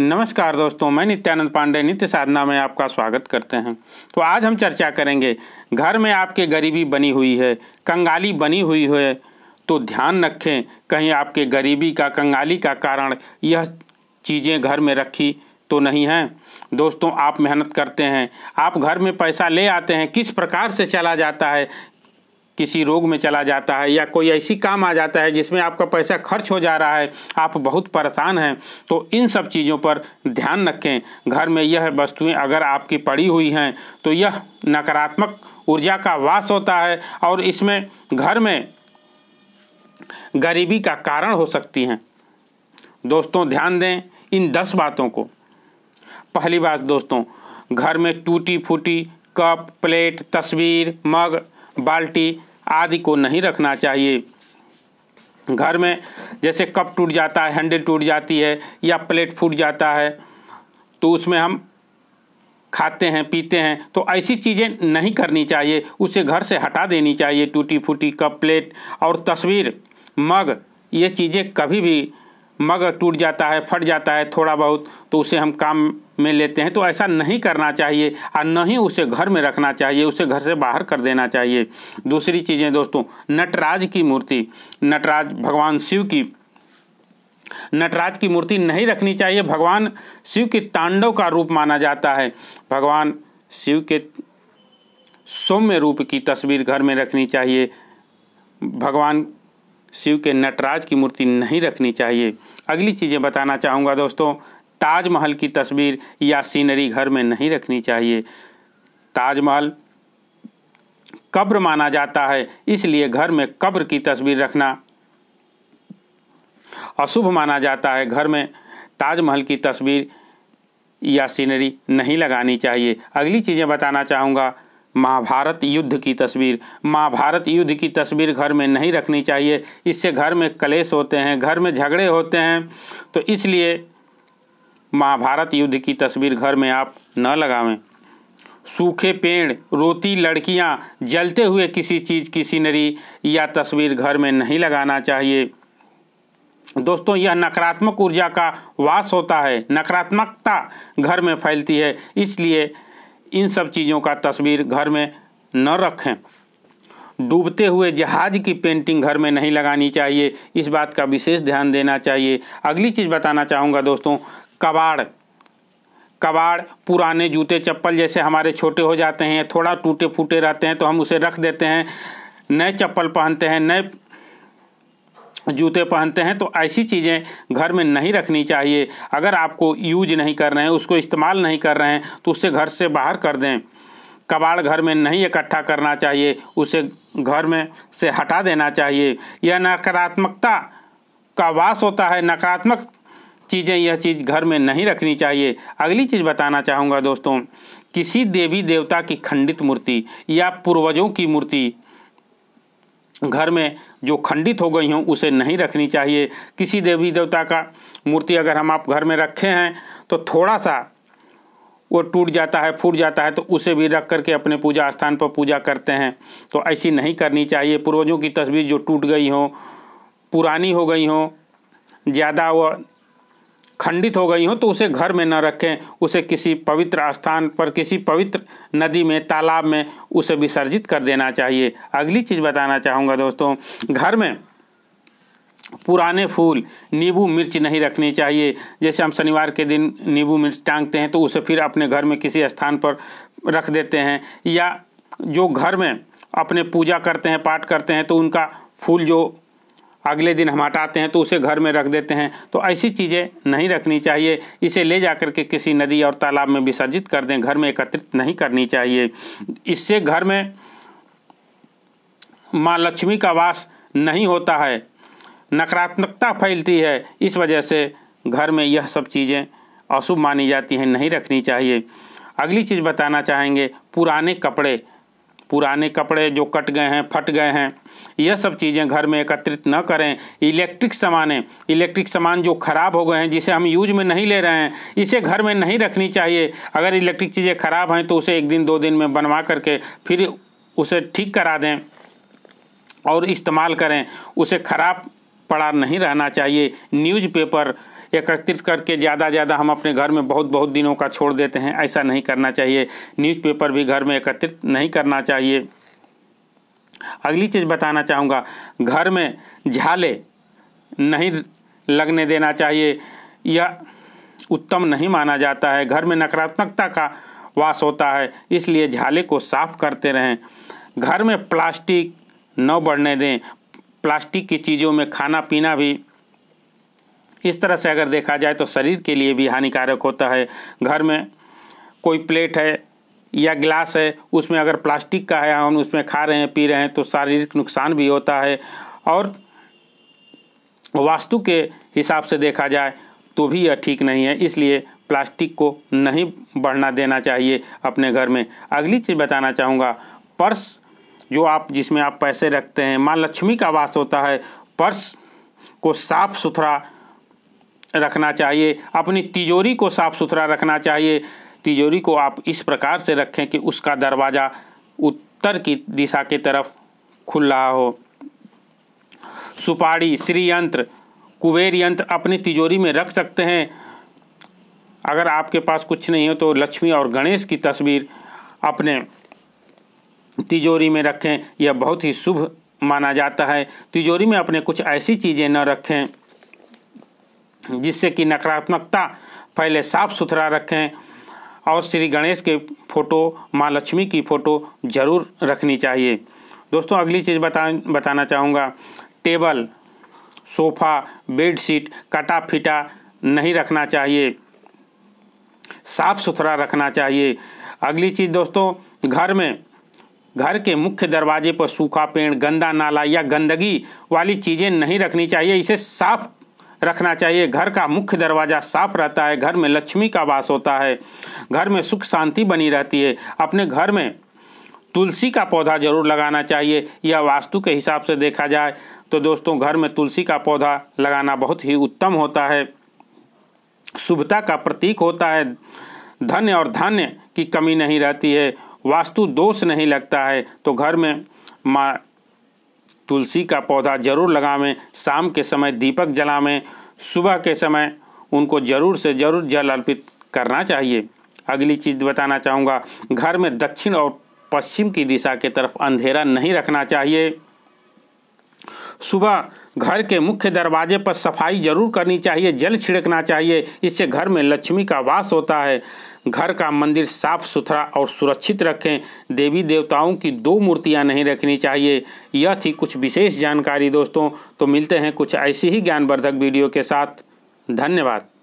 नमस्कार दोस्तों मैं नित्यानंद पांडे नित्य साधना में आपका स्वागत करते हैं तो आज हम चर्चा करेंगे घर में आपके गरीबी बनी हुई है कंगाली बनी हुई है तो ध्यान रखें कहीं आपके गरीबी का कंगाली का कारण यह चीज़ें घर में रखी तो नहीं हैं दोस्तों आप मेहनत करते हैं आप घर में पैसा ले आते हैं किस प्रकार से चला जाता है किसी रोग में चला जाता है या कोई ऐसी काम आ जाता है जिसमें आपका पैसा खर्च हो जा रहा है आप बहुत परेशान हैं तो इन सब चीज़ों पर ध्यान रखें घर में यह वस्तुएं अगर आपकी पड़ी हुई हैं तो यह नकारात्मक ऊर्जा का वास होता है और इसमें घर में गरीबी का कारण हो सकती हैं दोस्तों ध्यान दें इन दस बातों को पहली बात दोस्तों घर में टूटी फूटी कप प्लेट तस्वीर मग बाल्टी आदि को नहीं रखना चाहिए घर में जैसे कप टूट जाता है हैंडल टूट जाती है या प्लेट फूट जाता है तो उसमें हम खाते हैं पीते हैं तो ऐसी चीज़ें नहीं करनी चाहिए उसे घर से हटा देनी चाहिए टूटी फूटी कप प्लेट और तस्वीर मग ये चीज़ें कभी भी मग टूट जाता है फट जाता है थोड़ा बहुत तो उसे हम काम में लेते हैं तो ऐसा नहीं करना चाहिए और न ही उसे घर में रखना चाहिए उसे घर से बाहर कर देना चाहिए दूसरी चीज़ें दोस्तों नटराज की मूर्ति नटराज भगवान शिव की नटराज की मूर्ति नहीं रखनी चाहिए भगवान शिव के तांडव का रूप माना जाता है भगवान शिव के सौम्य रूप की तस्वीर घर में रखनी चाहिए भगवान शिव के नटराज की मूर्ति नहीं रखनी चाहिए अगली चीज़ें बताना चाहूँगा दोस्तों ताजमहल की तस्वीर या सीनरी घर में नहीं रखनी चाहिए ताजमहल कब्र माना जाता है इसलिए घर में कब्र की तस्वीर रखना अशुभ माना जाता है घर में ताजमहल की तस्वीर या सीनरी नहीं लगानी चाहिए अगली चीज़ें बताना चाहूँगा महाभारत युद्ध की तस्वीर महाभारत युद्ध की तस्वीर घर में नहीं रखनी चाहिए इससे घर में कलेश होते हैं घर में झगड़े होते हैं तो इसलिए महाभारत युद्ध की तस्वीर घर में आप न लगावें सूखे पेड़ रोती लड़कियां, जलते हुए किसी चीज़ की सीनरी या तस्वीर घर में नहीं लगाना चाहिए दोस्तों यह नकारात्मक ऊर्जा का वास होता है नकारात्मकता घर में फैलती है इसलिए इन सब चीज़ों का तस्वीर घर में न रखें डूबते हुए जहाज की पेंटिंग घर में नहीं लगानी चाहिए इस बात का विशेष ध्यान देना चाहिए अगली चीज़ बताना चाहूँगा दोस्तों कबाड़ कबाड़ पुराने जूते चप्पल जैसे हमारे छोटे हो जाते हैं थोड़ा टूटे फूटे रहते हैं तो हम उसे रख देते हैं नए चप्पल पहनते हैं नए जूते पहनते हैं तो ऐसी चीज़ें घर में नहीं रखनी चाहिए अगर आपको यूज नहीं कर रहे हैं उसको इस्तेमाल नहीं कर रहे हैं तो उसे घर से बाहर कर दें कबाड़ घर में नहीं इकट्ठा करना चाहिए उसे घर में से हटा देना चाहिए यह नकारात्मकता का वास होता है नकारात्मक चीज़ें यह चीज़ घर में नहीं रखनी चाहिए अगली चीज़ बताना चाहूँगा दोस्तों किसी देवी देवता की खंडित मूर्ति या पूर्वजों की मूर्ति घर में जो खंडित हो गई हों उसे नहीं रखनी चाहिए किसी देवी देवता का मूर्ति अगर हम आप घर में रखे हैं तो थोड़ा सा वो टूट जाता है फूट जाता है तो उसे भी रख करके अपने पूजा स्थान पर पूजा करते हैं तो ऐसी नहीं करनी चाहिए पूर्वजों की तस्वीर जो टूट गई हो पुरानी हो गई हो ज़्यादा वह खंडित हो गई हो तो उसे घर में न रखें उसे किसी पवित्र स्थान पर किसी पवित्र नदी में तालाब में उसे विसर्जित कर देना चाहिए अगली चीज़ बताना चाहूँगा दोस्तों घर में पुराने फूल नींबू मिर्च नहीं रखनी चाहिए जैसे हम शनिवार के दिन नींबू मिर्च टांगते हैं तो उसे फिर अपने घर में किसी स्थान पर रख देते हैं या जो घर में अपने पूजा करते हैं पाठ करते हैं तो उनका फूल जो अगले दिन हम हटाते हैं तो उसे घर में रख देते हैं तो ऐसी चीज़ें नहीं रखनी चाहिए इसे ले जा के किसी नदी और तालाब में विसर्जित कर दें घर में एकत्रित नहीं करनी चाहिए इससे घर में माँ लक्ष्मी का वास नहीं होता है नकारात्मकता फैलती है इस वजह से घर में यह सब चीज़ें अशुभ मानी जाती हैं नहीं रखनी चाहिए अगली चीज़ बताना चाहेंगे पुराने कपड़े पुराने कपड़े जो कट गए हैं फट गए हैं यह सब चीज़ें घर में एकत्रित न करें इलेक्ट्रिक सामानें इलेक्ट्रिक सामान जो ख़राब हो गए हैं जिसे हम यूज में नहीं ले रहे हैं इसे घर में नहीं रखनी चाहिए अगर इलेक्ट्रिक चीज़ें खराब हैं तो उसे एक दिन दो दिन में बनवा करके फिर उसे ठीक करा दें और इस्तेमाल करें उसे ख़राब पड़ा नहीं रहना चाहिए न्यूज़पेपर एकत्रित करके ज़्यादा ज़्यादा हम अपने घर में बहुत बहुत दिनों का छोड़ देते हैं ऐसा नहीं करना चाहिए न्यूज़पेपर भी घर में एकत्रित नहीं करना चाहिए अगली चीज़ बताना चाहूँगा घर में झाले नहीं लगने देना चाहिए यह उत्तम नहीं माना जाता है घर में नकारात्मकता का वास होता है इसलिए झाले को साफ करते रहें घर में प्लास्टिक न बढ़ने दें प्लास्टिक की चीज़ों में खाना पीना भी इस तरह से अगर देखा जाए तो शरीर के लिए भी हानिकारक होता है घर में कोई प्लेट है या गिलास है उसमें अगर प्लास्टिक का है हम उसमें खा रहे हैं पी रहे हैं तो शारीरिक नुकसान भी होता है और वास्तु के हिसाब से देखा जाए तो भी यह ठीक नहीं है इसलिए प्लास्टिक को नहीं बढ़ना देना चाहिए अपने घर में अगली चीज़ बताना चाहूँगा पर्स जो आप जिसमें आप पैसे रखते हैं माँ लक्ष्मी का वास होता है पर्स को साफ़ सुथरा रखना चाहिए अपनी तिजोरी को साफ़ सुथरा रखना चाहिए तिजोरी को आप इस प्रकार से रखें कि उसका दरवाज़ा उत्तर की दिशा की तरफ खुल रहा हो सुपारी श्री यंत्र कुबेर यंत्र अपनी तिजोरी में रख सकते हैं अगर आपके पास कुछ नहीं हो तो लक्ष्मी और गणेश की तस्वीर अपने तिजोरी में रखें यह बहुत ही शुभ माना जाता है तिजोरी में अपने कुछ ऐसी चीज़ें न रखें जिससे कि नकारात्मकता पहले साफ सुथरा रखें और श्री गणेश के फ़ोटो माँ लक्ष्मी की फ़ोटो ज़रूर रखनी चाहिए दोस्तों अगली चीज़ बता बताना चाहूँगा टेबल सोफ़ा बेडशीट कटा फिटा नहीं रखना चाहिए साफ सुथरा रखना चाहिए अगली चीज़ दोस्तों घर में घर के मुख्य दरवाजे पर सूखा पेड़ गंदा नाला या गंदगी वाली चीज़ें नहीं रखनी चाहिए इसे साफ रखना चाहिए घर का मुख्य दरवाज़ा साफ रहता है घर में लक्ष्मी का वास होता है घर में सुख शांति बनी रहती है अपने घर में तुलसी का पौधा जरूर लगाना चाहिए यह वास्तु के हिसाब से देखा जाए तो दोस्तों घर में तुलसी का पौधा लगाना बहुत ही उत्तम होता है शुभता का प्रतीक होता है धन्य और धान्य की कमी नहीं रहती है वास्तु दोष नहीं लगता है तो घर में माँ तुलसी का पौधा जरूर लगावें शाम के समय दीपक जलावें सुबह के समय उनको ज़रूर से ज़रूर जल अर्पित करना चाहिए अगली चीज़ बताना चाहूँगा घर में दक्षिण और पश्चिम की दिशा के तरफ अंधेरा नहीं रखना चाहिए सुबह घर के मुख्य दरवाजे पर सफाई जरूर करनी चाहिए जल छिड़कना चाहिए इससे घर में लक्ष्मी का वास होता है घर का मंदिर साफ सुथरा और सुरक्षित रखें देवी देवताओं की दो मूर्तियां नहीं रखनी चाहिए यह थी कुछ विशेष जानकारी दोस्तों तो मिलते हैं कुछ ऐसी ही ज्ञानवर्धक वीडियो के साथ धन्यवाद